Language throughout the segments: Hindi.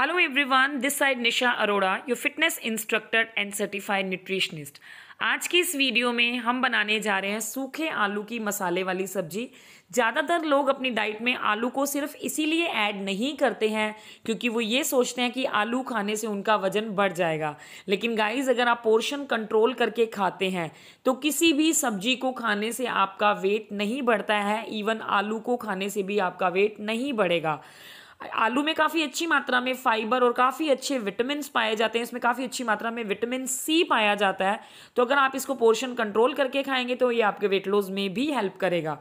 hello everyone this side Nisha Arora your fitness instructor and certified nutritionist आज की इस वीडियो में हम बनाने जा रहे हैं सूखे आलू की मसाले वाली सब्जी ज़्यादातर लोग अपनी डाइट में आलू को सिर्फ इसीलिए ऐड नहीं करते हैं क्योंकि वो ये सोचते हैं कि आलू खाने से उनका वजन बढ़ जाएगा लेकिन गाइस अगर आप पोर्शन कंट्रोल करके खाते हैं तो किसी भी सब्जी को खाने से आपका वेट नहीं बढ़ता है इवन आलू को खाने से भी आपका वेट नहीं बढ़ेगा आलू में काफ़ी अच्छी मात्रा में फाइबर और काफ़ी अच्छे विटामिन पाए जाते हैं इसमें काफ़ी अच्छी मात्रा में विटामिन सी पाया जाता है तो अगर आप इसको पोर्शन कंट्रोल करके खाएंगे तो ये आपके वेट लॉस में भी हेल्प करेगा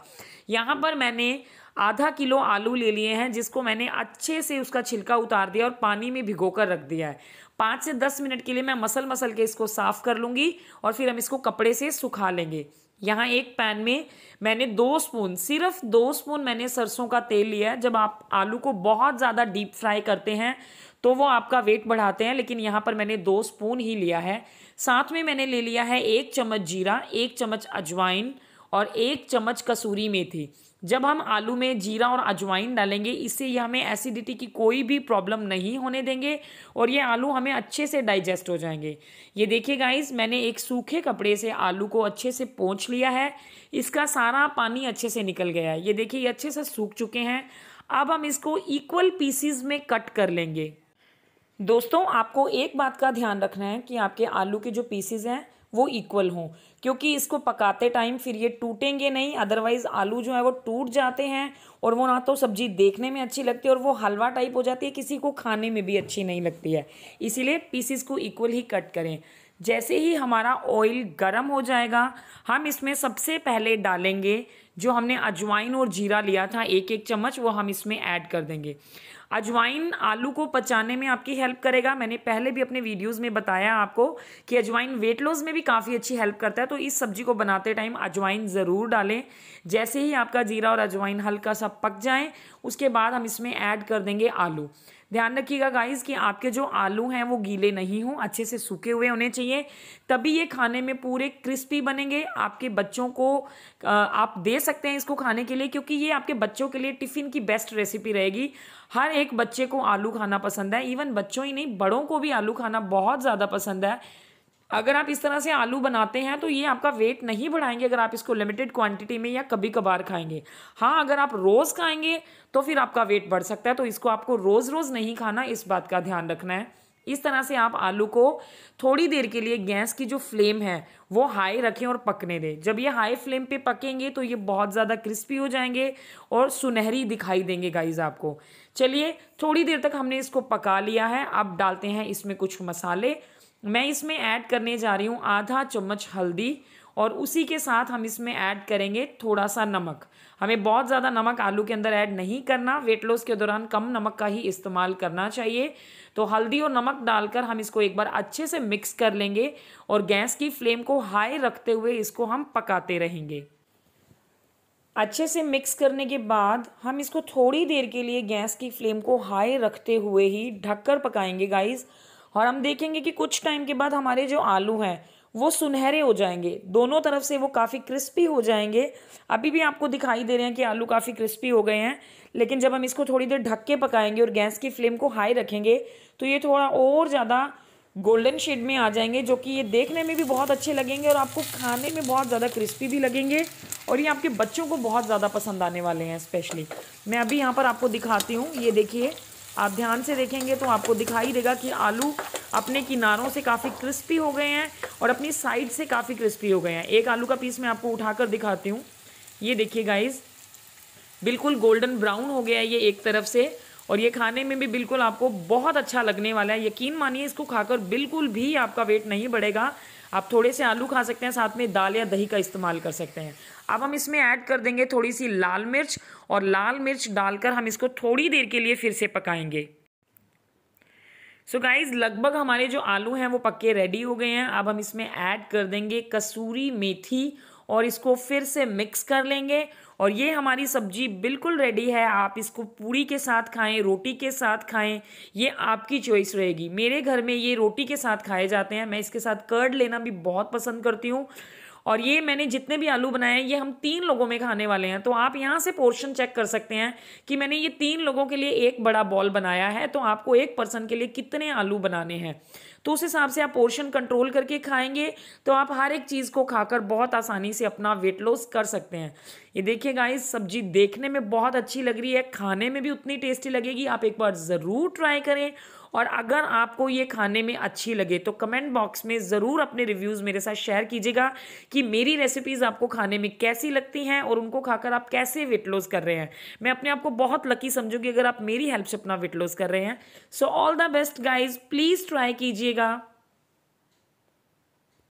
यहाँ पर मैंने आधा किलो आलू ले लिए हैं जिसको मैंने अच्छे से उसका छिलका उतार दिया और पानी में भिगो कर रख दिया है पाँच से दस मिनट के लिए मैं मसल मसल के इसको साफ़ कर लूँगी और फिर हम इसको कपड़े से सुखा लेंगे यहाँ एक पैन में मैंने दो स्पून सिर्फ दो स्पून मैंने सरसों का तेल लिया है जब आप आलू को बहुत ज़्यादा डीप फ्राई करते हैं तो वो आपका वेट बढ़ाते हैं लेकिन यहाँ पर मैंने दो स्पून ही लिया है साथ में मैंने ले लिया है एक चम्मच जीरा एक चम्मच अजवाइन और एक चम्मच कसूरी मेथी जब हम आलू में जीरा और अजवाइन डालेंगे इससे ये हमें एसिडिटी की कोई भी प्रॉब्लम नहीं होने देंगे और ये आलू हमें अच्छे से डाइजेस्ट हो जाएंगे ये देखिए गाइस मैंने एक सूखे कपड़े से आलू को अच्छे से पोंछ लिया है इसका सारा पानी अच्छे से निकल गया है ये देखिए ये अच्छे से सूख चुके हैं अब हम इसको इक्वल पीसीज में कट कर लेंगे दोस्तों आपको एक बात का ध्यान रखना है कि आपके आलू के जो पीसीज हैं वो इक्वल हों क्योंकि इसको पकाते टाइम फिर ये टूटेंगे नहीं अदरवाइज़ आलू जो है वो टूट जाते हैं और वो ना तो सब्ज़ी देखने में अच्छी लगती है और वो हलवा टाइप हो जाती है किसी को खाने में भी अच्छी नहीं लगती है इसीलिए पीसीस को इक्वल ही कट करें जैसे ही हमारा ऑयल गर्म हो जाएगा हम इसमें सबसे पहले डालेंगे जो हमने अजवाइन और जीरा लिया था एक एक चम्मच वो हम इसमें ऐड कर देंगे अजवाइन आलू को पचाने में आपकी हेल्प करेगा मैंने पहले भी अपने वीडियोस में बताया आपको कि अजवाइन वेट लॉस में भी काफ़ी अच्छी हेल्प करता है तो इस सब्जी को बनाते टाइम अजवाइन ज़रूर डालें जैसे ही आपका जीरा और अजवाइन हल्का सा पक जाए उसके बाद हम इसमें ऐड कर देंगे आलू ध्यान रखिएगा गाइस कि आपके जो आलू हैं वो गीले नहीं हों अच्छे से सूखे हुए होने चाहिए तभी ये खाने में पूरे क्रिस्पी बनेंगे आपके बच्चों को आप दे सकते हैं इसको खाने के लिए क्योंकि ये आपके बच्चों के लिए टिफ़िन की बेस्ट रेसिपी रहेगी हर एक बच्चे को आलू खाना पसंद है इवन बच्चों ही नहीं बड़ों को भी आलू खाना बहुत ज़्यादा पसंद है अगर आप इस तरह से आलू बनाते हैं तो ये आपका वेट नहीं बढ़ाएंगे अगर आप इसको लिमिटेड क्वांटिटी में या कभी कभार खाएंगे हाँ अगर आप रोज़ खाएंगे तो फिर आपका वेट बढ़ सकता है तो इसको आपको रोज़ रोज़ नहीं खाना इस बात का ध्यान रखना है इस तरह से आप आलू को थोड़ी देर के लिए गैस की जो फ्लेम है वो हाई रखें और पकने दें जब ये हाई फ्लेम पे पकेंगे तो ये बहुत ज़्यादा क्रिस्पी हो जाएंगे और सुनहरी दिखाई देंगे गाइस आपको चलिए थोड़ी देर तक हमने इसको पका लिया है अब डालते हैं इसमें कुछ मसाले मैं इसमें ऐड करने जा रही हूँ आधा चम्मच हल्दी और उसी के साथ हम इसमें ऐड करेंगे थोड़ा सा नमक हमें बहुत ज़्यादा नमक आलू के अंदर ऐड नहीं करना वेट लॉस के दौरान कम नमक का ही इस्तेमाल करना चाहिए तो हल्दी और नमक डालकर हम इसको एक बार अच्छे से मिक्स कर लेंगे और गैस की फ्लेम को हाई रखते हुए इसको हम पकाते रहेंगे अच्छे से मिक्स करने के बाद हम इसको थोड़ी देर के लिए गैस की फ्लेम को हाई रखते हुए ही ढककर पकाएंगे गाइज़ और हम देखेंगे कि कुछ टाइम के बाद हमारे जो आलू हैं वो सुनहरे हो जाएंगे दोनों तरफ से वो काफ़ी क्रिस्पी हो जाएंगे अभी भी आपको दिखाई दे रहे हैं कि आलू काफ़ी क्रिस्पी हो गए हैं लेकिन जब हम इसको थोड़ी देर ढक के पकाएंगे और गैस की फ्लेम को हाई रखेंगे तो ये थोड़ा और ज़्यादा गोल्डन शेड में आ जाएंगे जो कि ये देखने में भी बहुत अच्छे लगेंगे और आपको खाने में बहुत ज़्यादा क्रिस्पी भी लगेंगे और ये आपके बच्चों को बहुत ज़्यादा पसंद आने वाले हैं स्पेशली मैं अभी यहाँ पर आपको दिखाती हूँ ये देखिए आप ध्यान से देखेंगे तो आपको दिखाई देगा कि आलू अपने किनारों से काफ़ी क्रिस्पी हो गए हैं और अपनी साइड से काफ़ी क्रिस्पी हो गए हैं एक आलू का पीस मैं आपको उठाकर दिखाती हूँ ये देखिए गाइस बिल्कुल गोल्डन ब्राउन हो गया है ये एक तरफ से और ये खाने में भी बिल्कुल आपको बहुत अच्छा लगने वाला है यकीन मानिए इसको खाकर बिल्कुल भी आपका वेट नहीं बढ़ेगा आप थोड़े से आलू खा सकते हैं साथ में दाल या दही का इस्तेमाल कर सकते हैं अब हम इसमें ऐड कर देंगे थोड़ी सी लाल मिर्च और लाल मिर्च डालकर हम इसको थोड़ी देर के लिए फिर से पकाएंगे सो so गाइज लगभग हमारे जो आलू हैं वो पक्के रेडी हो गए हैं अब हम इसमें ऐड कर देंगे कसूरी मेथी और इसको फिर से मिक्स कर लेंगे और ये हमारी सब्जी बिल्कुल रेडी है आप इसको पूरी के साथ खाएं रोटी के साथ खाएं ये आपकी चॉइस रहेगी मेरे घर में ये रोटी के साथ खाए जाते हैं मैं इसके साथ कर्ड लेना भी बहुत पसंद करती हूँ और ये मैंने जितने भी आलू बनाए हैं ये हम तीन लोगों में खाने वाले हैं तो आप यहाँ से पोर्शन चेक कर सकते हैं कि मैंने ये तीन लोगों के लिए एक बड़ा बॉल बनाया है तो आपको एक पर्सन के लिए कितने आलू बनाने हैं तो उस हिसाब से आप पोर्शन कंट्रोल करके खाएंगे तो आप हर एक चीज़ को खाकर बहुत आसानी से अपना वेट लॉस कर सकते हैं ये देखिए गाइस सब्जी देखने में बहुत अच्छी लग रही है खाने में भी उतनी टेस्टी लगेगी आप एक बार ज़रूर ट्राई करें और अगर आपको ये खाने में अच्छी लगे तो कमेंट बॉक्स में ज़रूर अपने रिव्यूज़ मेरे साथ शेयर कीजिएगा कि मेरी रेसिपीज़ आपको खाने में कैसी लगती हैं और उनको खाकर आप कैसे वेट लॉस कर रहे हैं मैं अपने आप को बहुत लकी समझूंगी अगर आप मेरी हेल्प से अपना वेट लॉस कर रहे हैं so all the best guys please try कीजिएगा